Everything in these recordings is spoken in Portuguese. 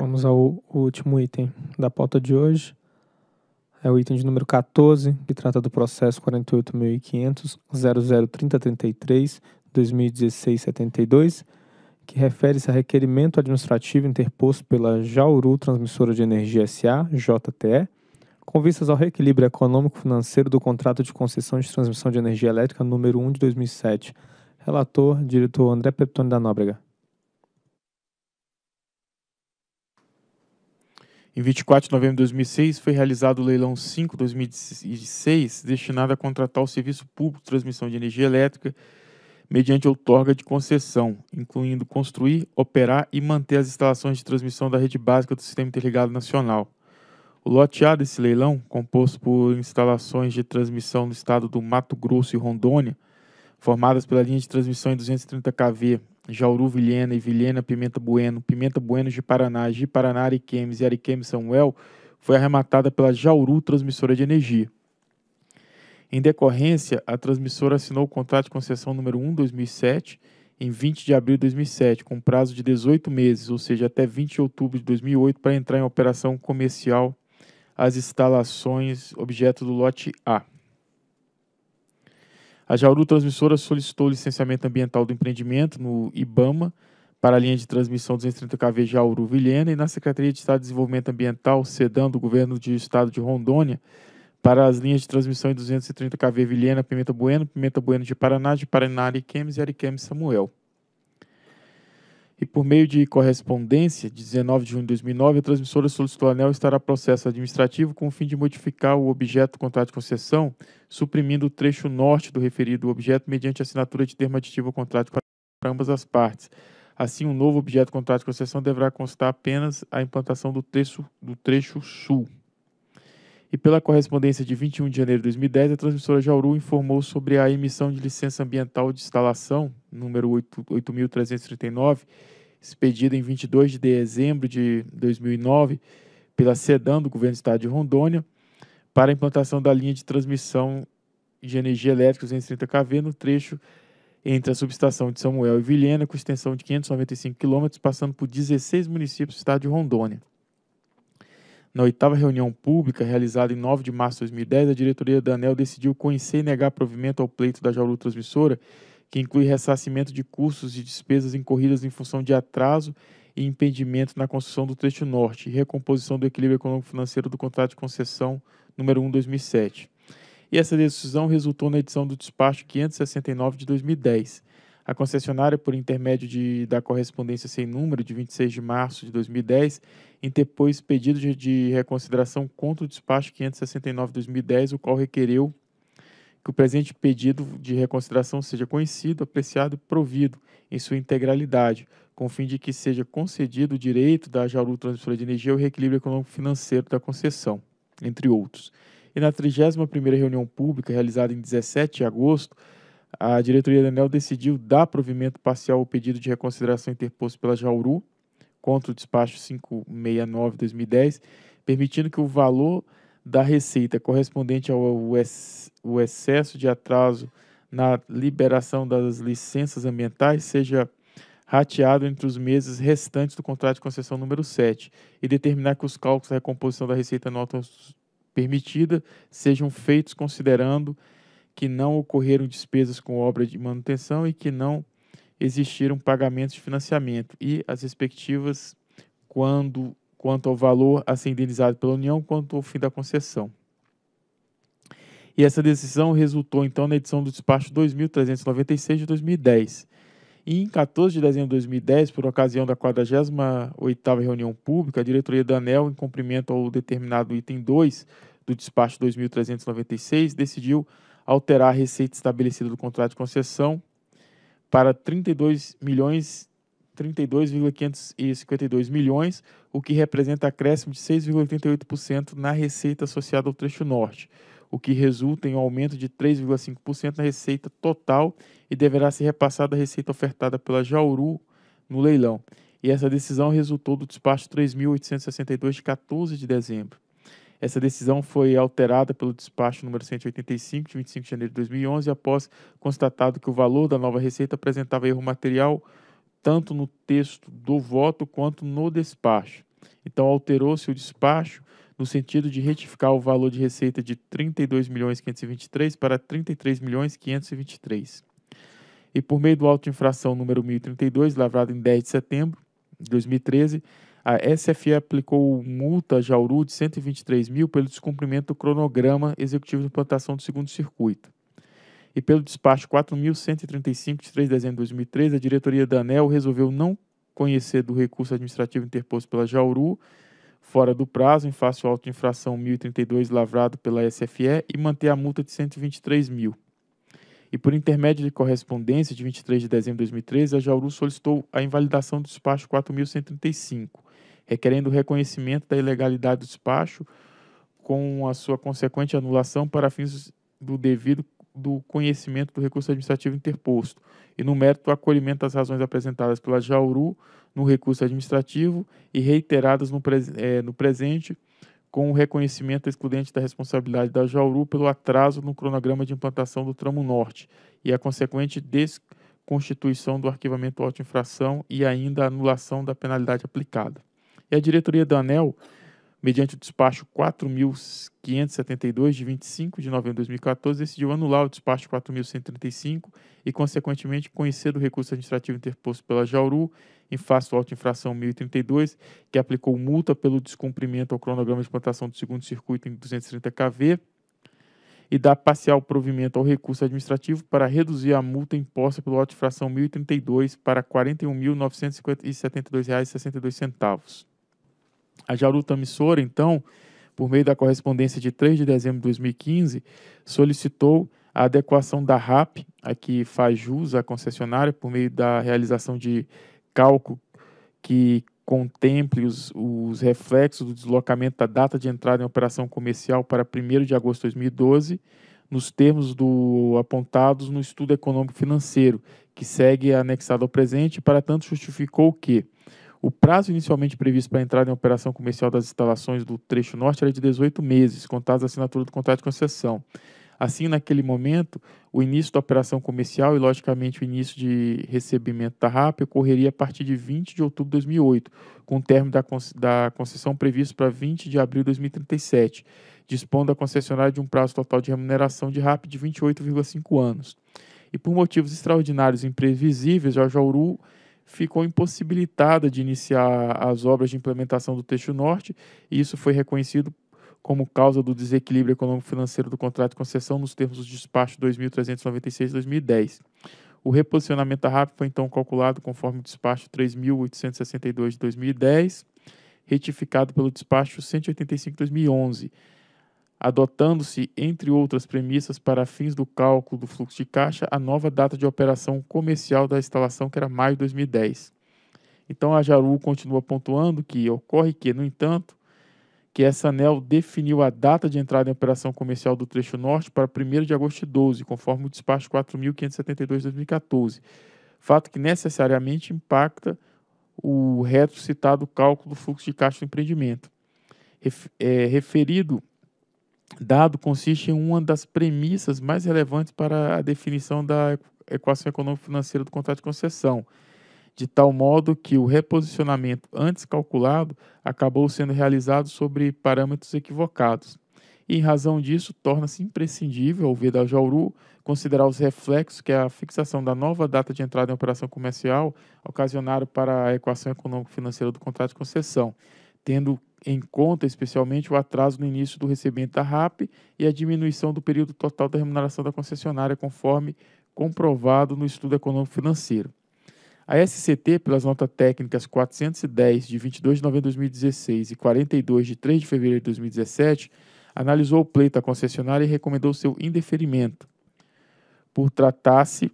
Vamos ao último item da pauta de hoje. É o item de número 14, que trata do processo 48.500.003033-2016-72, que refere-se a requerimento administrativo interposto pela Jauru Transmissora de Energia SA, JTE, com vistas ao reequilíbrio econômico-financeiro do contrato de concessão de transmissão de energia elétrica número 1 de 2007. Relator, diretor André Peptoni da Nóbrega. Em 24 de novembro de 2006, foi realizado o leilão 5 2006, destinado a contratar o serviço público de transmissão de energia elétrica mediante outorga de concessão, incluindo construir, operar e manter as instalações de transmissão da rede básica do Sistema Interligado Nacional. O lote A desse leilão, composto por instalações de transmissão no estado do Mato Grosso e Rondônia, formadas pela linha de transmissão em 230 kV Jauru, Vilhena e Vilhena, Pimenta Bueno, Pimenta Bueno de Paraná, de Paraná, Ariquemes e Ariquemes Samuel, foi arrematada pela Jauru Transmissora de Energia. Em decorrência, a transmissora assinou o contrato de concessão número 1 2007 em 20 de abril de 2007, com prazo de 18 meses, ou seja, até 20 de outubro de 2008, para entrar em operação comercial as instalações objeto do lote A. A Jauru Transmissora solicitou licenciamento ambiental do empreendimento no IBAMA para a linha de transmissão 230 kV Jauru-Vilhena e na Secretaria de Estado de Desenvolvimento Ambiental, SEDAM, do Governo do Estado de Rondônia, para as linhas de transmissão em 230 kV Vilhena, Pimenta Bueno, Pimenta Bueno de Paraná, de Paraná, Ariquemes e Ariquemes Samuel e por meio de correspondência, de 19 de junho de 2009, a transmissora solicitou a ANEL estará processo administrativo com o fim de modificar o objeto do contrato de concessão, suprimindo o trecho norte do referido objeto mediante assinatura de termo aditivo ao contrato para ambas as partes. Assim, o um novo objeto do contrato de concessão deverá constar apenas a implantação do trecho, do trecho sul e pela correspondência de 21 de janeiro de 2010, a transmissora Jauru informou sobre a emissão de licença ambiental de instalação, número 8.339, expedida em 22 de dezembro de 2009 pela SEDAM do Governo do Estado de Rondônia, para a implantação da linha de transmissão de energia elétrica 230 kV no trecho entre a subestação de Samuel e Vilhena, com extensão de 595 quilômetros, passando por 16 municípios do estado de Rondônia. Na oitava reunião pública, realizada em 9 de março de 2010, a diretoria da ANEL decidiu conhecer e negar provimento ao pleito da Jaulu Transmissora, que inclui ressarcimento de custos e despesas incorridas em função de atraso e impedimento na construção do trecho norte e recomposição do equilíbrio econômico-financeiro do contrato de concessão número 1-2007. E essa decisão resultou na edição do despacho 569 de 2010, a concessionária, por intermédio de, da correspondência sem número de 26 de março de 2010, interpôs pedido de, de reconsideração contra o despacho 569-2010, o qual requereu que o presente pedido de reconsideração seja conhecido, apreciado e provido em sua integralidade, com o fim de que seja concedido o direito da Jauru Transmissora de Energia ao reequilíbrio econômico-financeiro da concessão, entre outros. E na 31ª reunião pública, realizada em 17 de agosto, a diretoria da ANEL decidiu dar provimento parcial ao pedido de reconsideração interposto pela Jauru contra o despacho 569-2010, permitindo que o valor da receita correspondente ao ex, o excesso de atraso na liberação das licenças ambientais seja rateado entre os meses restantes do contrato de concessão número 7 e determinar que os cálculos da recomposição da receita nota permitida sejam feitos considerando que não ocorreram despesas com obra de manutenção e que não existiram pagamentos de financiamento e as respectivas quando quanto ao valor a ser indenizado pela União quanto ao fim da concessão. E essa decisão resultou então na edição do despacho 2396 de 2010. E em 14 de dezembro de 2010, por ocasião da 48ª reunião pública, a diretoria da ANEL, em cumprimento ao determinado item 2 do despacho 2396, decidiu alterar a receita estabelecida do contrato de concessão para 32 milhões 32,552 milhões, o que representa acréscimo de 6,88% na receita associada ao trecho norte, o que resulta em um aumento de 3,5% na receita total e deverá ser repassada a receita ofertada pela Jauru no leilão. E essa decisão resultou do despacho 3.862 de 14 de dezembro. Essa decisão foi alterada pelo despacho número 185, de 25 de janeiro de 2011, após constatado que o valor da nova receita apresentava erro material tanto no texto do voto quanto no despacho. Então, alterou-se o despacho no sentido de retificar o valor de receita de R$ milhões para R$ milhões E por meio do auto de infração número 1032, lavrado em 10 de setembro de 2013, a SFE aplicou multa a Jauru de 123 mil pelo descumprimento do cronograma executivo de implantação do segundo circuito. E pelo despacho 4.135 de 3 de dezembro de 2013, a diretoria da ANEL resolveu não conhecer do recurso administrativo interposto pela Jauru, fora do prazo, em face ao auto infração 1032 lavrado pela SFE, e manter a multa de 123 mil e por intermédio de correspondência de 23 de dezembro de 2013, a Jauru solicitou a invalidação do despacho 4.135, requerendo o reconhecimento da ilegalidade do despacho com a sua consequente anulação para fins do devido do conhecimento do recurso administrativo interposto e no mérito o acolhimento das razões apresentadas pela Jauru no recurso administrativo e reiteradas no, pre, é, eh, no presente com o reconhecimento excludente da responsabilidade da Jauru pelo atraso no cronograma de implantação do tramo norte e a consequente desconstituição do arquivamento auto-infração e ainda a anulação da penalidade aplicada. E a diretoria da ANEL, mediante o despacho 4.572, de 25 de novembro de 2014, decidiu anular o despacho 4.135 e, consequentemente, conhecer do recurso administrativo interposto pela Jauru em face do auto infração 1032, que aplicou multa pelo descumprimento ao cronograma de plantação do segundo circuito em 230 kV e dá parcial provimento ao recurso administrativo para reduzir a multa imposta pelo auto infração 1032 para R$ 41.972,62. A Jaru Missora, então, por meio da correspondência de 3 de dezembro de 2015, solicitou a adequação da RAP, a que faz jus à concessionária, por meio da realização de cálculo que contemple os, os reflexos do deslocamento da data de entrada em operação comercial para 1 de agosto de 2012, nos termos do apontados no estudo econômico financeiro, que segue anexado ao presente, e, para tanto justificou que o prazo inicialmente previsto para a entrada em operação comercial das instalações do trecho norte era de 18 meses, contados a assinatura do contrato de concessão. Assim, naquele momento, o início da operação comercial e, logicamente, o início de recebimento da RAP ocorreria a partir de 20 de outubro de 2008, com o termo da, con da concessão previsto para 20 de abril de 2037, dispondo a concessionária de um prazo total de remuneração de RAP de 28,5 anos. E por motivos extraordinários e imprevisíveis, a Jauru ficou impossibilitada de iniciar as obras de implementação do Trecho Norte, e isso foi reconhecido como causa do desequilíbrio econômico-financeiro do contrato de concessão nos termos do despacho 2396-2010. O reposicionamento da RAP foi então calculado conforme o despacho 3862 de 2010, retificado pelo despacho 185 de 2011, adotando-se, entre outras premissas, para fins do cálculo do fluxo de caixa, a nova data de operação comercial da instalação, que era maio de 2010. Então a Jaru continua pontuando que ocorre que, no entanto, que essa ANEL definiu a data de entrada em operação comercial do trecho norte para 1 de agosto de 12, conforme o despacho 4.572 de 2014, fato que necessariamente impacta o reto citado cálculo do fluxo de caixa do empreendimento. Ref, é, referido dado consiste em uma das premissas mais relevantes para a definição da equação econômico-financeira do contrato de concessão, de tal modo que o reposicionamento antes calculado acabou sendo realizado sobre parâmetros equivocados. E, em razão disso, torna-se imprescindível, ao ver da Jauru, considerar os reflexos que a fixação da nova data de entrada em operação comercial ocasionaram para a equação econômico-financeira do contrato de concessão, tendo em conta especialmente o atraso no início do recebimento da RAP e a diminuição do período total da remuneração da concessionária, conforme comprovado no estudo econômico-financeiro. A SCT, pelas notas técnicas 410 de 22 de novembro de 2016 e 42 de 3 de fevereiro de 2017, analisou o pleito à concessionária e recomendou seu indeferimento, por tratar-se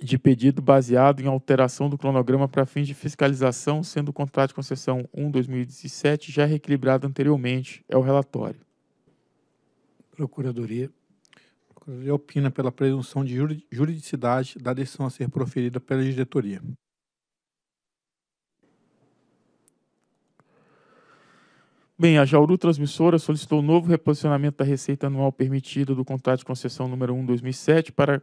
de pedido baseado em alteração do cronograma para fins de fiscalização, sendo o contrato de concessão 1-2017 já reequilibrado anteriormente, é o relatório. Procuradoria e opina pela presunção de juridicidade da decisão a ser proferida pela diretoria. Bem, a Jauru Transmissora solicitou novo reposicionamento da receita anual permitida do contrato de concessão número 1-2007 para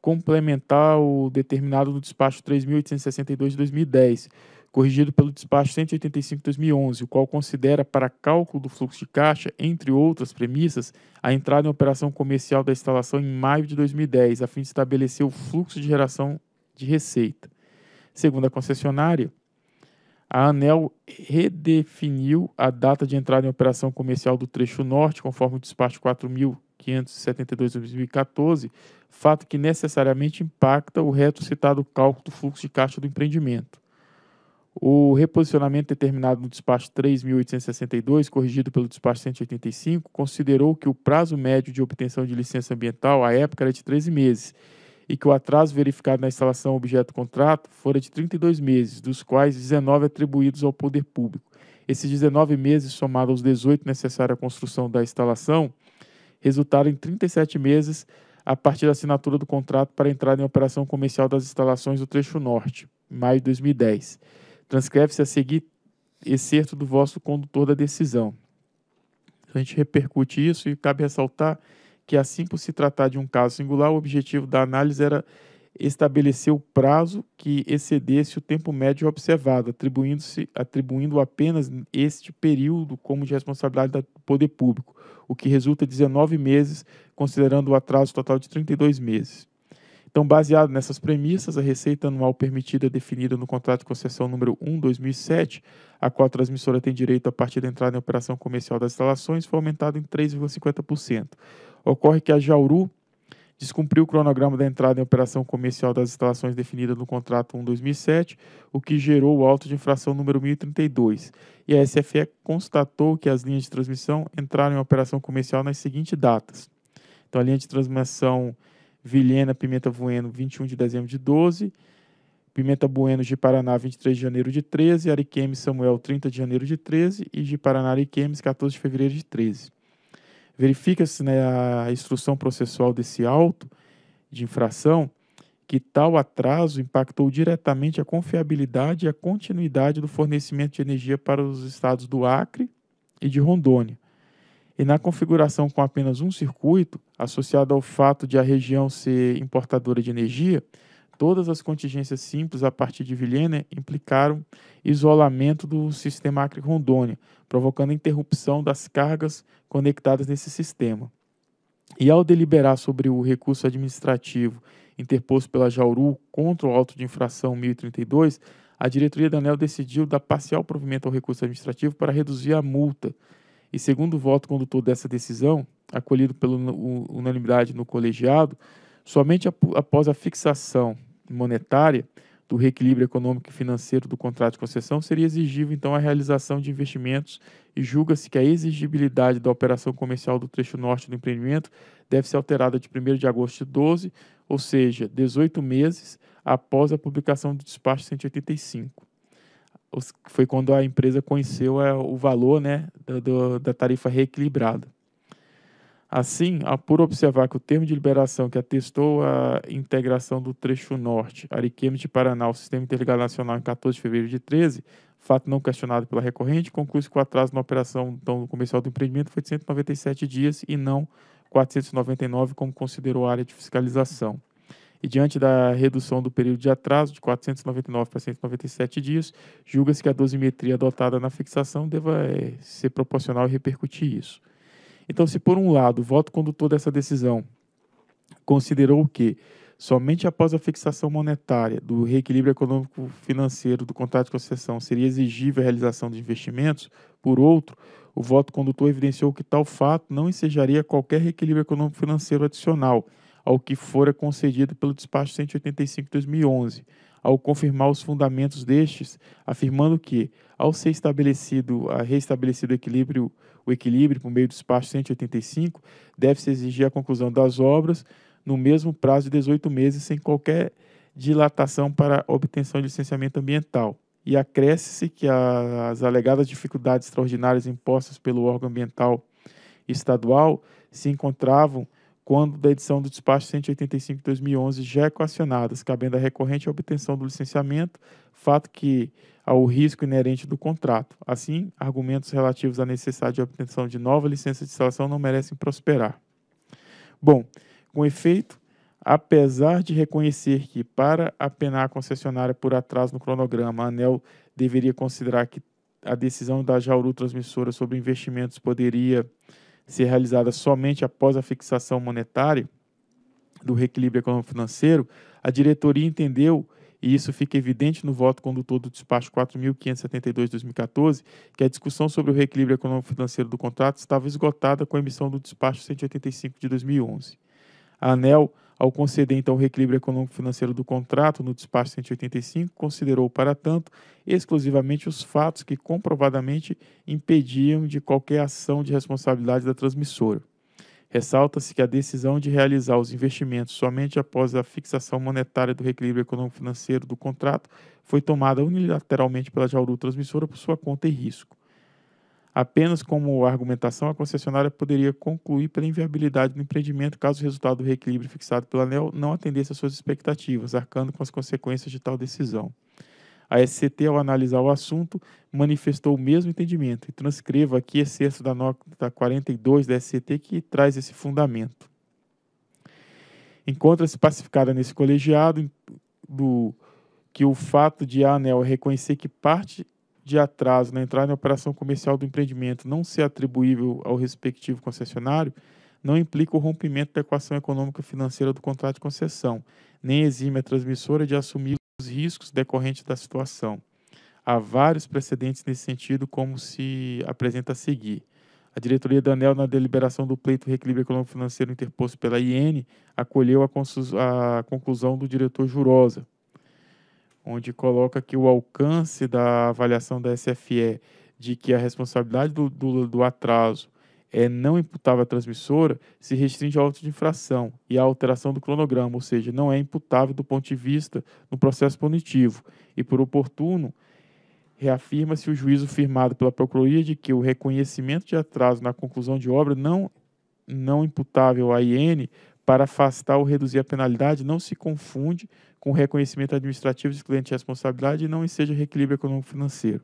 complementar o determinado no despacho 3.862 de 2010, corrigido pelo despacho 185/2011, o qual considera para cálculo do fluxo de caixa, entre outras premissas, a entrada em operação comercial da instalação em maio de 2010, a fim de estabelecer o fluxo de geração de receita. Segundo a concessionária, a ANEL redefiniu a data de entrada em operação comercial do trecho norte, conforme o despacho 4572-2014, fato que necessariamente impacta o reto citado cálculo do fluxo de caixa do empreendimento. O reposicionamento determinado no despacho 3.862, corrigido pelo despacho 185, considerou que o prazo médio de obtenção de licença ambiental à época era de 13 meses e que o atraso verificado na instalação objeto contrato fora de 32 meses, dos quais 19 atribuídos ao poder público. Esses 19 meses, somados aos 18 necessários à construção da instalação, resultaram em 37 meses a partir da assinatura do contrato para entrada em operação comercial das instalações do trecho norte, em maio de 2010. Transcreve-se a seguir excerto do vosso condutor da decisão. Então, a gente repercute isso e cabe ressaltar que, assim por se tratar de um caso singular, o objetivo da análise era estabelecer o prazo que excedesse o tempo médio observado, atribuindo-se atribuindo apenas este período como de responsabilidade do poder público, o que resulta 19 meses, considerando o atraso total de 32 meses. Então, baseado nessas premissas, a receita anual permitida definida no contrato de concessão número 1/2007, a qual a transmissora tem direito a partir da entrada em operação comercial das instalações, foi aumentada em 3,50%. Ocorre que a Jauru descumpriu o cronograma da entrada em operação comercial das instalações definida no contrato 1/2007, o que gerou o auto de infração número 1032. E a SFE constatou que as linhas de transmissão entraram em operação comercial nas seguintes datas. Então, a linha de transmissão Vilhena, Pimenta Bueno, 21 de dezembro de 12. Pimenta Bueno, de Paraná, 23 de janeiro de 13. Ariquemes, Samuel, 30 de janeiro de 13. E de Paraná, Ariquemes, 14 de fevereiro de 13. Verifica-se né, instrução processual desse auto de infração que tal atraso impactou diretamente a confiabilidade e a continuidade do fornecimento de energia para os estados do Acre e de Rondônia, e na configuração com apenas um circuito, associado ao fato de a região ser importadora de energia, todas as contingências simples a partir de Vilhena implicaram isolamento do sistema Acre-Rondônia, provocando interrupção das cargas conectadas nesse sistema. E ao deliberar sobre o recurso administrativo interposto pela Jauru contra o auto de infração 1032, a diretoria da ANEL decidiu dar parcial provimento ao recurso administrativo para reduzir a multa e segundo o voto condutor dessa decisão, acolhido pela unanimidade no colegiado, somente após a fixação monetária do reequilíbrio econômico e financeiro do contrato de concessão, seria exigível então a realização de investimentos e julga-se que a exigibilidade da operação comercial do trecho norte do empreendimento deve ser alterada de 1 de agosto de 12, ou seja, 18 meses após a publicação do despacho 185 os, foi quando a empresa conheceu é, o valor né, do, do, da tarifa reequilibrada. Assim, por observar que o termo de liberação que atestou a integração do trecho norte, Ariquemes de Paraná, ao Sistema Interligado Nacional em 14 de fevereiro de 13, fato não questionado pela recorrente, conclui-se que o atraso na operação então, comercial do empreendimento foi de 197 dias e não 499, como considerou a área de fiscalização e diante da redução do período de atraso de 499 para 197 dias, julga-se que a dosimetria adotada na fixação deva é, ser proporcional e repercutir isso. Então, se por um lado o voto condutor dessa decisão considerou que somente após a fixação monetária do reequilíbrio econômico-financeiro do contrato de concessão seria exigível a realização de investimentos, por outro, o voto condutor evidenciou que tal fato não ensejaria qualquer reequilíbrio econômico-financeiro adicional, ao que fora concedido pelo despacho 185 de 2011, ao confirmar os fundamentos destes, afirmando que, ao ser estabelecido, a restabelecido equilíbrio, o equilíbrio por meio do despacho 185, deve-se exigir a conclusão das obras no mesmo prazo de 18 meses, sem qualquer dilatação para obtenção de licenciamento ambiental. E acresce-se que as alegadas dificuldades extraordinárias impostas pelo órgão ambiental estadual se encontravam quando da edição do despacho 185 de 2011 já equacionadas, cabendo a recorrente a obtenção do licenciamento, fato que ao risco inerente do contrato. Assim, argumentos relativos à necessidade de obtenção de nova licença de instalação não merecem prosperar. Bom, com efeito, apesar de reconhecer que para apenar a concessionária por atraso no cronograma, a ANEL deveria considerar que a decisão da Jauru Transmissora sobre investimentos poderia ser realizada somente após a fixação monetária do reequilíbrio econômico-financeiro, a diretoria entendeu, e isso fica evidente no voto condutor do despacho 4.572-2014, que a discussão sobre o reequilíbrio econômico-financeiro do contrato estava esgotada com a emissão do despacho 185 de 2011. A ANEL ao conceder então o reequilíbrio econômico-financeiro do contrato no despacho 185, considerou, para tanto, exclusivamente os fatos que comprovadamente impediam de qualquer ação de responsabilidade da transmissora. Ressalta-se que a decisão de realizar os investimentos somente após a fixação monetária do reequilíbrio econômico-financeiro do contrato foi tomada unilateralmente pela Jauru Transmissora por sua conta e risco. Apenas como argumentação, a concessionária poderia concluir pela inviabilidade do empreendimento caso o resultado do reequilíbrio fixado pela ANEL não atendesse às suas expectativas, arcando com as consequências de tal decisão. A SCT, ao analisar o assunto, manifestou o mesmo entendimento e transcreva aqui excesso da nota 42 da SCT que traz esse fundamento. Encontra-se pacificada nesse colegiado do que o fato de a ANEL reconhecer que parte de atraso né, na entrada em operação comercial do empreendimento não ser atribuível ao respectivo concessionário não implica o rompimento da equação econômica financeira do contrato de concessão, nem exime a transmissora de assumir os riscos decorrentes da situação. Há vários precedentes nesse sentido, como se apresenta a seguir. A diretoria da ANEL, na deliberação do pleito reequilíbrio econômico financeiro interposto pela IN, acolheu a, a conclusão do diretor Jurosa, onde coloca que o alcance da avaliação da SFE de que a responsabilidade do, do, do atraso é não imputável à transmissora se restringe ao auto de infração e à alteração do cronograma, ou seja, não é imputável do ponto de vista no processo punitivo. E por oportuno, reafirma-se o juízo firmado pela Procuradoria de que o reconhecimento de atraso na conclusão de obra não, não imputável à IN para afastar ou reduzir a penalidade não se confunde com o reconhecimento administrativo de cliente de responsabilidade e não enseja reequilíbrio econômico-financeiro.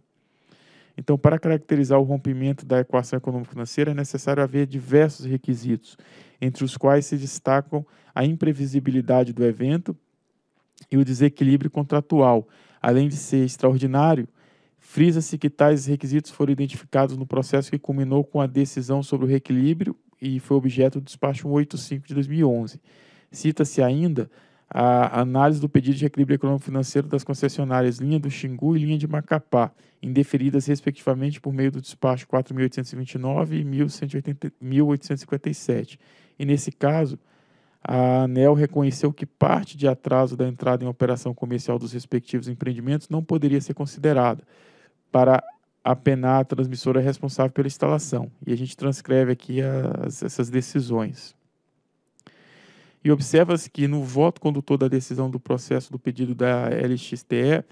Então, para caracterizar o rompimento da equação econômico-financeira, é necessário haver diversos requisitos, entre os quais se destacam a imprevisibilidade do evento e o desequilíbrio contratual. Além de ser extraordinário, frisa-se que tais requisitos foram identificados no processo que culminou com a decisão sobre o reequilíbrio e foi objeto do despacho 185 de 2011. Cita-se ainda a análise do pedido de equilíbrio econômico-financeiro das concessionárias Linha do Xingu e Linha de Macapá, indeferidas respectivamente por meio do despacho 4.829 e 1.857. E nesse caso, a ANEL reconheceu que parte de atraso da entrada em operação comercial dos respectivos empreendimentos não poderia ser considerada para a penar a transmissora responsável pela instalação. E a gente transcreve aqui as, essas decisões. E observa-se que no voto condutor da decisão do processo do pedido da LXTE,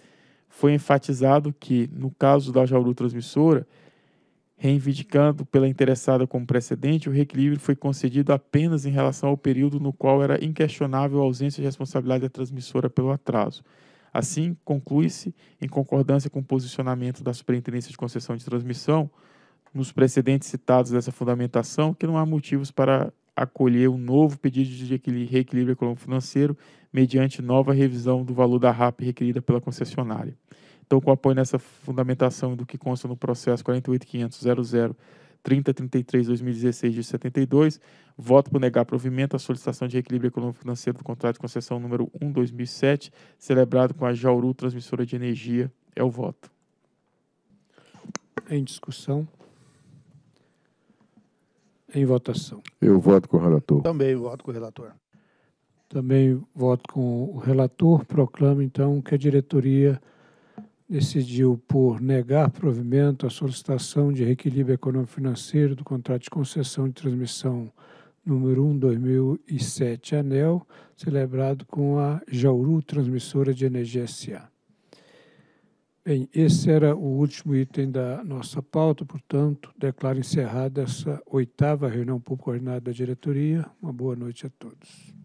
foi enfatizado que, no caso da Jauru Transmissora, reivindicando pela interessada como precedente, o reequilíbrio foi concedido apenas em relação ao período no qual era inquestionável a ausência de responsabilidade da transmissora pelo atraso. Assim, conclui-se, em concordância com o posicionamento da Superintendência de Concessão de Transmissão, nos precedentes citados dessa fundamentação, que não há motivos para acolher um novo pedido de reequilíbrio econômico-financeiro mediante nova revisão do valor da RAP requerida pela concessionária. Então, com apoio nessa fundamentação do que consta no processo 48500 3033 2016 de 72, voto por negar provimento à solicitação de equilíbrio econômico-financeiro do contrato de concessão número 1 2007, celebrado com a Jauru Transmissora de Energia. É o voto. Em discussão. Em votação. Eu voto com o relator. Também voto com o relator. Também voto com o relator. Proclamo, então, que a diretoria decidiu por negar provimento à solicitação de reequilíbrio econômico-financeiro do contrato de concessão de transmissão número 1/2007 ANEL, celebrado com a Jauru Transmissora de Energia SA. Bem, esse era o último item da nossa pauta, portanto, declaro encerrada essa oitava reunião pública ordinária da diretoria. Uma boa noite a todos.